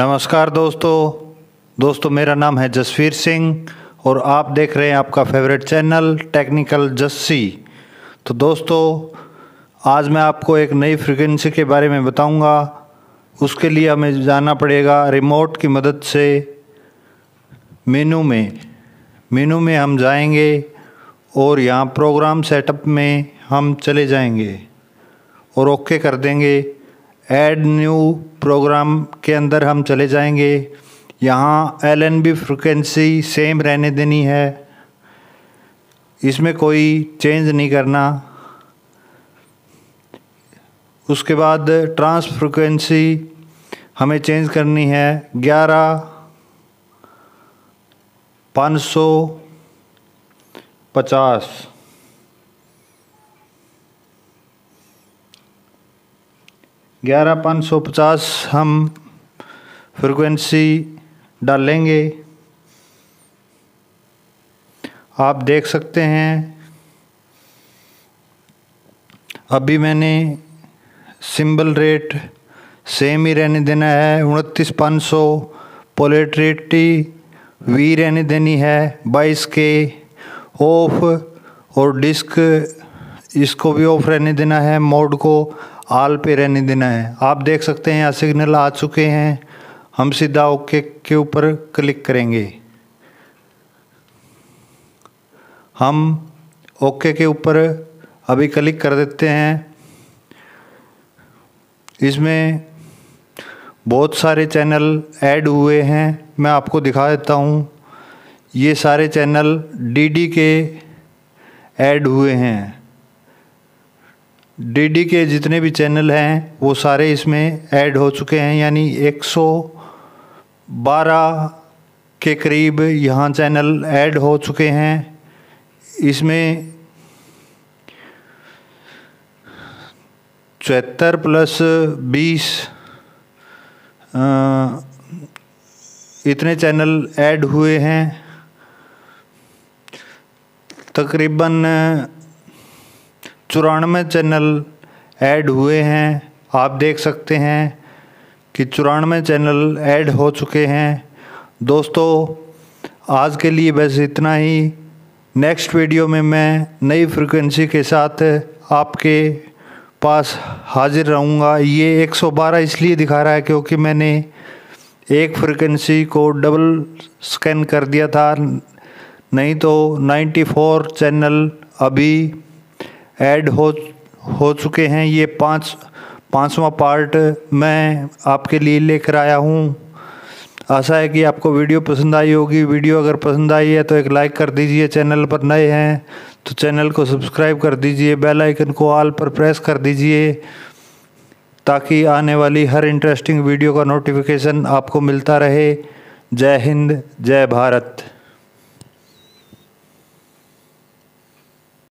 नमस्कार दोस्तों दोस्तों मेरा नाम है जसवीर सिंह और आप देख रहे हैं आपका फेवरेट चैनल टेक्निकल जस्सी तो दोस्तों आज मैं आपको एक नई फ्रिक्वेंसी के बारे में बताऊंगा उसके लिए हमें जाना पड़ेगा रिमोट की मदद से मेनू में मेनू में हम जाएंगे और यहाँ प्रोग्राम सेटअप में हम चले जाएंगे और ओके कर देंगे ऐड न्यू प्रोग्राम के अंदर हम चले जाएंगे यहाँ L N B frequency same रहने देनी है इसमें कोई चेंज नहीं करना उसके बाद ट्रांस फ्रिक्वेंसी हमें चेंज करनी है ग्यारह पाँच सौ पचास ग्यारह पाँच सौ पचास हम फ्रिक्वेंसी डालेंगे आप देख सकते हैं अभी मैंने सिंबल रेट सेम ही रहने देना है उनतीस पाँच सौ पोलेट्रेटी वी रहने देनी है बाईस के ऑफ और डिस्क इसको भी ऑफ रहने देना है मोड को आल पे रहने देना है आप देख सकते हैं यहाँ सिग्नल आ चुके हैं हम सीधा ओके के ऊपर क्लिक करेंगे हम ओके के ऊपर अभी क्लिक कर देते हैं इसमें बहुत सारे चैनल ऐड हुए हैं मैं आपको दिखा देता हूँ ये सारे चैनल डीडी के ऐड हुए हैं डीडी के जितने भी चैनल हैं वो सारे इसमें ऐड हो चुके हैं यानी 112 के करीब यहाँ चैनल ऐड हो चुके हैं इसमें चौहत्तर प्लस बीस इतने चैनल ऐड हुए हैं तकरीबन चौरानवे चैनल ऐड हुए हैं आप देख सकते हैं कि चौरानवे चैनल ऐड हो चुके हैं दोस्तों आज के लिए बस इतना ही नेक्स्ट वीडियो में मैं नई फ्रिक्वेंसी के साथ आपके पास हाजिर रहूँगा ये 112 इसलिए दिखा रहा है क्योंकि मैंने एक फ्रिक्वेंसी को डबल स्कैन कर दिया था नहीं तो 94 चैनल अभी ऐड हो हो चुके हैं ये पाँच पाँचवा पार्ट मैं आपके लिए लेकर आया हूँ आशा है कि आपको वीडियो पसंद आई होगी वीडियो अगर पसंद आई है तो एक लाइक कर दीजिए चैनल पर नए हैं तो चैनल को सब्सक्राइब कर दीजिए बेल आइकन को ऑल पर प्रेस कर दीजिए ताकि आने वाली हर इंटरेस्टिंग वीडियो का नोटिफिकेशन आपको मिलता रहे जय हिंद जय भारत